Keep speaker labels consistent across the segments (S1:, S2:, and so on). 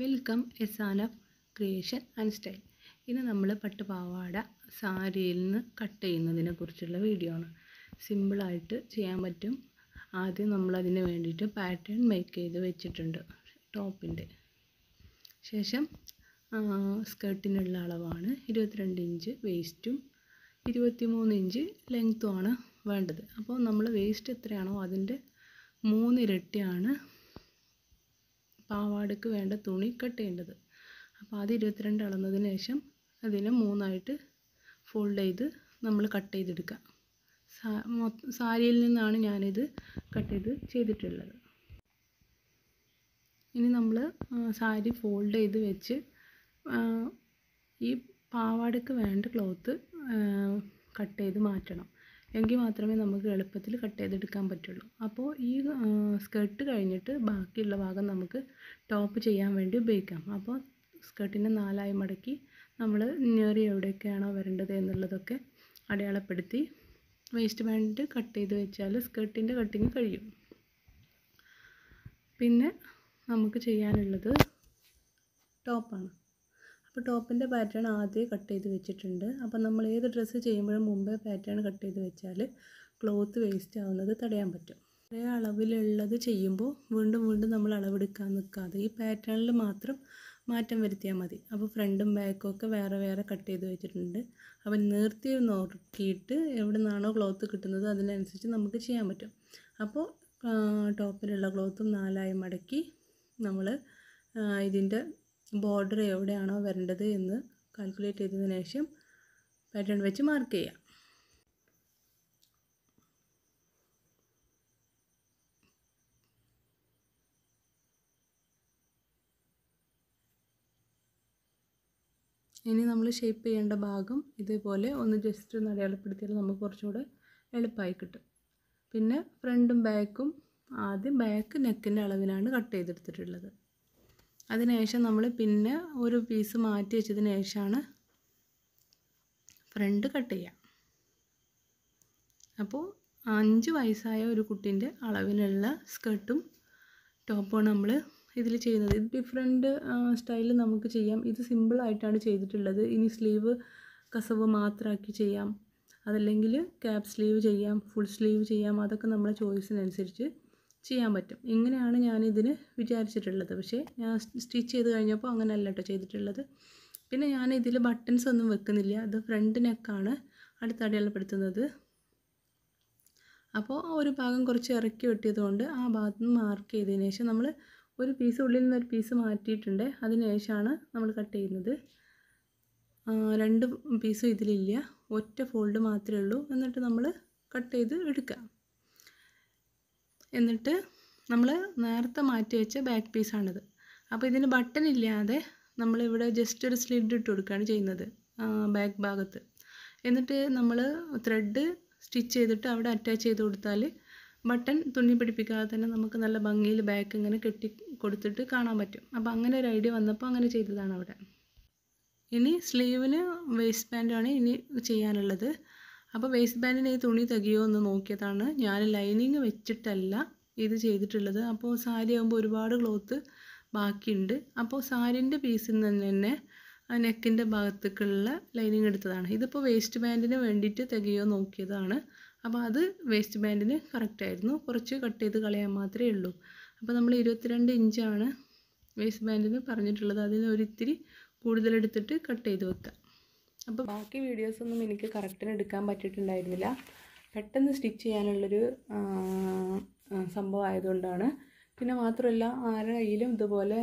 S1: welcome N F creation and style ഇന്ന് നമ്മൾ പട്ടുപാവാട സാരിയിൽ നിന്ന് കട്ട് ചെയ്യുന്നതിനെ കുറിച്ചുള്ള വീഡിയോ ആണ് സിമ്പിളായിട്ട് ചെയ്യാൻ പറ്റും ആദ്യം നമ്മൾ അതിന് വേണ്ടിയിട്ട് പാറ്റേൺ മേക്ക് ചെയ്ത് വെച്ചിട്ടുണ്ട് ടോപ്പിൻ്റെ ശേഷം സ്കേർട്ടിനുള്ള അളവാണ് ഇരുപത്തിരണ്ട് ഇഞ്ച് വേസ്റ്റും ഇരുപത്തിമൂന്ന് ഇഞ്ച് ലെങ്ത്തുമാണ് വേണ്ടത് അപ്പോൾ നമ്മൾ വേസ്റ്റ് എത്രയാണോ അതിൻ്റെ മൂന്നിരട്ടിയാണ് പാവാടയ്ക്ക് വേണ്ട തുണി കട്ട് ചെയ്യേണ്ടത് അപ്പോൾ അത് ഇരുപത്തിരണ്ട് അളന്നതിന് ശേഷം അതിനെ മൂന്നായിട്ട് ഫോൾഡ് ചെയ്ത് നമ്മൾ കട്ട് ചെയ്തെടുക്കുക സാരിയിൽ നിന്നാണ് ഞാനിത് കട്ട് ചെയ്ത് ചെയ്തിട്ടുള്ളത് ഇനി നമ്മൾ സാരി ഫോൾഡ് ചെയ്ത് വെച്ച് ഈ പാവാടയ്ക്ക് വേണ്ട ക്ലോത്ത് കട്ട് ചെയ്ത് മാറ്റണം എങ്കിൽ മാത്രമേ നമുക്ക് എളുപ്പത്തിൽ കട്ട് ചെയ്തെടുക്കാൻ പറ്റുള്ളൂ അപ്പോൾ ഈ സ്കർട്ട് കഴിഞ്ഞിട്ട് ബാക്കിയുള്ള ഭാഗം നമുക്ക് ടോപ്പ് ചെയ്യാൻ വേണ്ടി ഉപയോഗിക്കാം അപ്പോൾ സ്കർട്ടിനെ നാലായി മടക്കി നമ്മൾ നിയറി എവിടെയൊക്കെയാണോ വരേണ്ടത് എന്നുള്ളതൊക്കെ അടയാളപ്പെടുത്തി വേസ്റ്റ് ബാൻഡ് കട്ട് ചെയ്ത് വെച്ചാൽ സ്കേർട്ടിൻ്റെ കട്ടിങ് കഴിയും പിന്നെ നമുക്ക് ചെയ്യാനുള്ളത് ടോപ്പാണ് അപ്പോൾ ടോപ്പിൻ്റെ പാറ്റേൺ ആദ്യം കട്ട് ചെയ്ത് വെച്ചിട്ടുണ്ട് അപ്പോൾ നമ്മൾ ഏത് ഡ്രസ്സ് ചെയ്യുമ്പോഴും മുമ്പേ പാറ്റേൺ കട്ട് ചെയ്ത് വെച്ചാൽ ക്ലോത്ത് വേസ്റ്റ് ആവുന്നത് തടയാൻ പറ്റും ഒരേ അളവിലുള്ളത് ചെയ്യുമ്പോൾ വീണ്ടും വീണ്ടും നമ്മൾ അളവെടുക്കാൻ നിൽക്കാതെ ഈ പാറ്റേണിൽ മാത്രം മാറ്റം വരുത്തിയാൽ മതി അപ്പോൾ ഫ്രണ്ടും ബാക്കും ഒക്കെ വേറെ വേറെ കട്ട് ചെയ്ത് വെച്ചിട്ടുണ്ട് അപ്പം നിർത്തി നോക്കിയിട്ട് എവിടെ നിന്നാണോ ക്ലോത്ത് കിട്ടുന്നത് അതിനനുസരിച്ച് നമുക്ക് ചെയ്യാൻ പറ്റും അപ്പോൾ ടോപ്പിലുള്ള ക്ലോത്തും നാലായി മടക്കി നമ്മൾ ഇതിൻ്റെ ബോർഡർ എവിടെയാണോ വരേണ്ടത് എന്ന് കാൽക്കുലേറ്റ് ചെയ്തതിന് ശേഷം പാറ്റേൺ വെച്ച് മാർക്ക് ചെയ്യാം ഇനി നമ്മൾ ഷേപ്പ് ചെയ്യേണ്ട ഭാഗം ഇതേപോലെ ഒന്ന് ജസ്റ്റ് ഒന്ന് അടയാളപ്പെടുത്തിയാൽ നമുക്ക് കുറച്ചുകൂടെ എളുപ്പമായി കിട്ടും പിന്നെ ഫ്രണ്ടും ബാക്കും ആദ്യം ബാക്ക് നെക്കിൻ്റെ അളവിലാണ് കട്ട് ചെയ്തെടുത്തിട്ടുള്ളത് അതിനുശേഷം നമ്മൾ പിന്നെ ഒരു പീസ് മാറ്റി വെച്ചതിന് ശേഷമാണ് ഫ്രണ്ട് കട്ട് ചെയ്യുക അപ്പോൾ അഞ്ച് വയസ്സായ ഒരു കുട്ടീൻ്റെ അളവിലുള്ള സ്കർട്ടും ടോപ്പും നമ്മൾ ഇതിൽ ചെയ്യുന്നത് ഇത് ഡിഫറെൻറ്റ് സ്റ്റൈലിൽ നമുക്ക് ചെയ്യാം ഇത് സിമ്പിളായിട്ടാണ് ചെയ്തിട്ടുള്ളത് ഇനി സ്ലീവ് കസവ് മാത്രമാക്കി ചെയ്യാം അതല്ലെങ്കിൽ ക്യാപ് സ്ലീവ് ചെയ്യാം ഫുൾ സ്ലീവ് ചെയ്യാം അതൊക്കെ നമ്മളെ ചോയ്സിനനുസരിച്ച് ചെയ്യാൻ പറ്റും ഇങ്ങനെയാണ് ഞാനിതിന് വിചാരിച്ചിട്ടുള്ളത് പക്ഷേ ഞാൻ സ്റ്റിച്ച് ചെയ്ത് കഴിഞ്ഞപ്പോൾ അങ്ങനെയല്ല കേട്ടോ ചെയ്തിട്ടുള്ളത് പിന്നെ ഞാൻ ഇതിൽ ബട്ടൺസ് ഒന്നും വെക്കുന്നില്ല അത് ഫ്രണ്ട് നെക്കാണ് അടുത്തടയാളപ്പെടുത്തുന്നത് അപ്പോൾ ആ ഒരു ഭാഗം കുറച്ച് ഇറക്കി വെട്ടിയതുകൊണ്ട് ആ ഭാഗത്ത് നിന്ന് മാർക്ക് ചെയ്തതിന് ശേഷം നമ്മൾ ഒരു പീസ് ഉള്ളിൽ നിന്ന് ഒരു പീസ് മാറ്റിയിട്ടുണ്ട് അതിന് ശേഷമാണ് നമ്മൾ കട്ട് ചെയ്യുന്നത് രണ്ട് പീസും ഇതിലില്ല ഒറ്റ ഫോൾഡ് മാത്രമേ ഉള്ളൂ എന്നിട്ട് നമ്മൾ കട്ട് ചെയ്ത് എടുക്കാം എന്നിട്ട് നമ്മൾ നേരത്തെ മാറ്റി വെച്ച ബാക്ക് പീസാണിത് അപ്പോൾ ഇതിന് ബട്ടൺ ഇല്ലാതെ നമ്മളിവിടെ ജസ്റ്റ് ഒരു സ്ലിഡ് ഇട്ട് കൊടുക്കുകയാണ് ചെയ്യുന്നത് ബാക്ക് ഭാഗത്ത് എന്നിട്ട് നമ്മൾ ത്രെഡ് സ്റ്റിച്ച് ചെയ്തിട്ട് അവിടെ അറ്റാച്ച് ചെയ്ത് കൊടുത്താൽ ബട്ടൺ തുണി പിടിപ്പിക്കാതെ തന്നെ നമുക്ക് നല്ല ഭംഗിയിൽ ബാക്ക് ഇങ്ങനെ കെട്ടി കൊടുത്തിട്ട് കാണാൻ പറ്റും അപ്പോൾ അങ്ങനെ ഒരു ഐഡിയ വന്നപ്പോൾ അങ്ങനെ ചെയ്തതാണ് അവിടെ ഇനി സ്ലീവിന് വേസ്റ്റ് പാൻറ്റാണ് ഇനി ചെയ്യാനുള്ളത് അപ്പോൾ വേസ്റ്റ് ബാൻഡിന് ഈ തുണി തികയോ എന്ന് നോക്കിയതാണ് ഞാൻ ലൈനിങ് വെച്ചിട്ടല്ല ഇത് ചെയ്തിട്ടുള്ളത് അപ്പോൾ സാരി ആകുമ്പോൾ ഒരുപാട് ക്ലോത്ത് ബാക്കിയുണ്ട് അപ്പോൾ സാരിൻ്റെ പീസിൽ നിന്ന് തന്നെ നെക്കിൻ്റെ ഭാഗത്തേക്കുള്ള ലൈനിങ് എടുത്തതാണ് ഇതിപ്പോൾ വേസ്റ്റ് ബാൻഡിന് വേണ്ടിയിട്ട് തികയോ നോക്കിയതാണ് അപ്പോൾ അത് വേസ്റ്റ് ബാൻഡിന് കറക്റ്റായിരുന്നു കുറച്ച് കട്ട് ചെയ്ത് കളയാൻ മാത്രമേ ഉള്ളൂ അപ്പോൾ നമ്മൾ ഇരുപത്തിരണ്ട് ഇഞ്ചാണ് വേസ്റ്റ് ബാൻഡിന് പറഞ്ഞിട്ടുള്ളത് അതിന് ഒരിത്തിരി കൂടുതലെടുത്തിട്ട് കട്ട് ചെയ്ത് വെക്കാം അപ്പോൾ ബാക്കി വീഡിയോസൊന്നും എനിക്ക് കറക്റ്റിന് എടുക്കാൻ പറ്റിയിട്ടുണ്ടായിരുന്നില്ല പെട്ടെന്ന് സ്റ്റിച്ച് ചെയ്യാനുള്ളൊരു സംഭവം ആയതുകൊണ്ടാണ് പിന്നെ മാത്രമല്ല ആരുടെ കയ്യിലും ഇതുപോലെ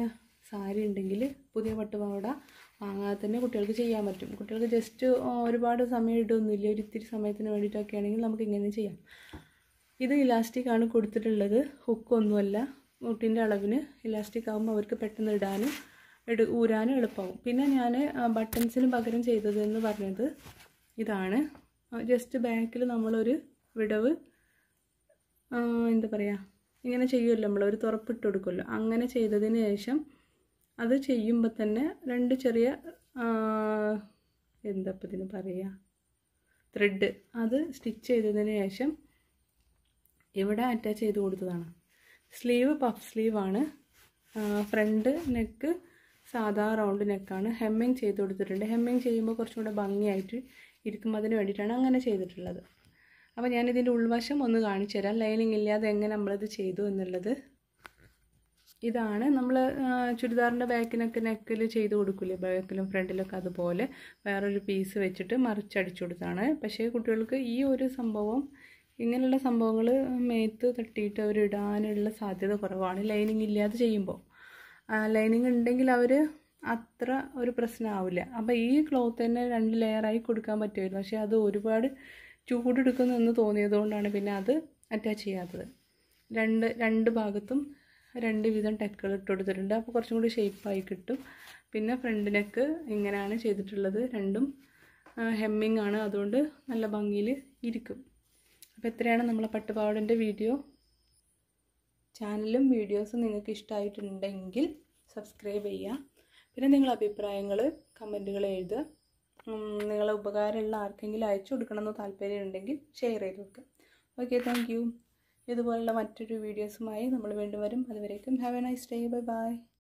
S1: സാരി ഉണ്ടെങ്കിൽ പുതിയ പട്ടുപാവട വാങ്ങാതെ തന്നെ കുട്ടികൾക്ക് ചെയ്യാൻ പറ്റും കുട്ടികൾക്ക് ജസ്റ്റ് ഒരുപാട് സമയം ഇടൊന്നുമില്ല ഒരു ഇത്തിരി സമയത്തിന് വേണ്ടിയിട്ടൊക്കെ ആണെങ്കിൽ നമുക്ക് ഇങ്ങനെ ചെയ്യാം ഇത് ഇലാസ്റ്റിക് ആണ് കൊടുത്തിട്ടുള്ളത് ഹുക്കൊന്നുമല്ല മുട്ടിൻ്റെ അളവിന് ഇലാസ്റ്റിക് ആകുമ്പോൾ അവർക്ക് പെട്ടെന്ന് ഇടാനും എടു ഊരാൻ എളുപ്പമാവും പിന്നെ ഞാൻ ബട്ടൺസിന് പകരം ചെയ്തതെന്ന് പറഞ്ഞത് ഇതാണ് ജസ്റ്റ് ബാക്കിൽ നമ്മളൊരു വിടവ് എന്താ പറയുക ഇങ്ങനെ ചെയ്യുമല്ലോ നമ്മൾ ഒരു തുറപ്പിട്ട് കൊടുക്കുമല്ലോ അങ്ങനെ ചെയ്തതിന് ശേഷം അത് ചെയ്യുമ്പോൾ തന്നെ രണ്ട് ചെറിയ എന്താ ഇപ്പം ഇതിന് പറയുക ത്രെഡ് അത് സ്റ്റിച്ച് ചെയ്തതിന് ശേഷം ഇവിടെ അറ്റാച്ച് ചെയ്ത് കൊടുത്തതാണ് സ്ലീവ് പഫ് സ്ലീവാണ് ഫ്രണ്ട് നെക്ക് സാധാ റൗണ്ട് നെക്കാണ് ഹെമ്മിങ് ചെയ്ത് കൊടുത്തിട്ടുണ്ട് ഹെമ്മിങ് ചെയ്യുമ്പോൾ കുറച്ചും കൂടെ ഭംഗിയായിട്ട് ഇരിക്കും അതിന് വേണ്ടിയിട്ടാണ് അങ്ങനെ ചെയ്തിട്ടുള്ളത് അപ്പോൾ ഞാനിതിൻ്റെ ഉൾവശം ഒന്ന് കാണിച്ചു തരാം ലൈനിങ് ഇല്ലാതെ എങ്ങനെ നമ്മളത് ചെയ്തു എന്നുള്ളത് ഇതാണ് നമ്മൾ ചുരിദാറിൻ്റെ ബാക്കിനൊക്കെ നെക്കിൽ ചെയ്ത് കൊടുക്കില്ലേ ബാക്കിലും ഫ്രണ്ടിലൊക്കെ അതുപോലെ വേറൊരു പീസ് വെച്ചിട്ട് മറിച്ചടിച്ചു കൊടുത്താണ് പക്ഷേ കുട്ടികൾക്ക് ഈ ഒരു സംഭവം ഇങ്ങനെയുള്ള സംഭവങ്ങൾ മേത്ത് തട്ടിയിട്ട് അവർ ഇടാനുള്ള സാധ്യത കുറവാണ് ലൈനിങ് ഇല്ലാതെ ചെയ്യുമ്പോൾ ലൈനിങ് ഉണ്ടെങ്കിൽ അവർ അത്ര ഒരു പ്രശ്നമാവില്ല അപ്പോൾ ഈ ക്ലോത്ത് തന്നെ രണ്ട് ലെയറായി കൊടുക്കാൻ പറ്റുമായിരുന്നു പക്ഷേ അത് ഒരുപാട് ചൂടെടുക്കുന്നെന്ന് തോന്നിയതുകൊണ്ടാണ് പിന്നെ അത് അറ്റാച്ച് ചെയ്യാത്തത് രണ്ട് രണ്ട് ഭാഗത്തും രണ്ട് വിധം ടെക്കുകൾ ഇട്ട് കൊടുത്തിട്ടുണ്ട് അപ്പോൾ കുറച്ചും കൂടി ഷേപ്പായി കിട്ടും പിന്നെ ഫ്രണ്ട് നെക്ക് ഇങ്ങനെയാണ് ചെയ്തിട്ടുള്ളത് രണ്ടും ഹെമ്മിങ് ആണ് അതുകൊണ്ട് നല്ല ഭംഗിയിൽ ഇരിക്കും അപ്പോൾ ഇത്രയാണ് നമ്മളെ പട്ടുപാവാടിൻ്റെ വീഡിയോ ചാനലും വീഡിയോസും നിങ്ങൾക്ക് ഇഷ്ടമായിട്ടുണ്ടെങ്കിൽ സബ്സ്ക്രൈബ് ചെയ്യുക പിന്നെ നിങ്ങളുടെ അഭിപ്രായങ്ങൾ കമൻറ്റുകൾ എഴുതുക നിങ്ങളെ ഉപകാരമുള്ള ആർക്കെങ്കിലും അയച്ചു കൊടുക്കണമെന്ന് താല്പര്യമുണ്ടെങ്കിൽ ഷെയർ ചെയ്ത് വെക്കുക ഓക്കെ താങ്ക് യു ഇതുപോലുള്ള മറ്റൊരു വീഡിയോസുമായി നമ്മൾ വീണ്ടും വരും അതുവരേക്കും have a nice day bye by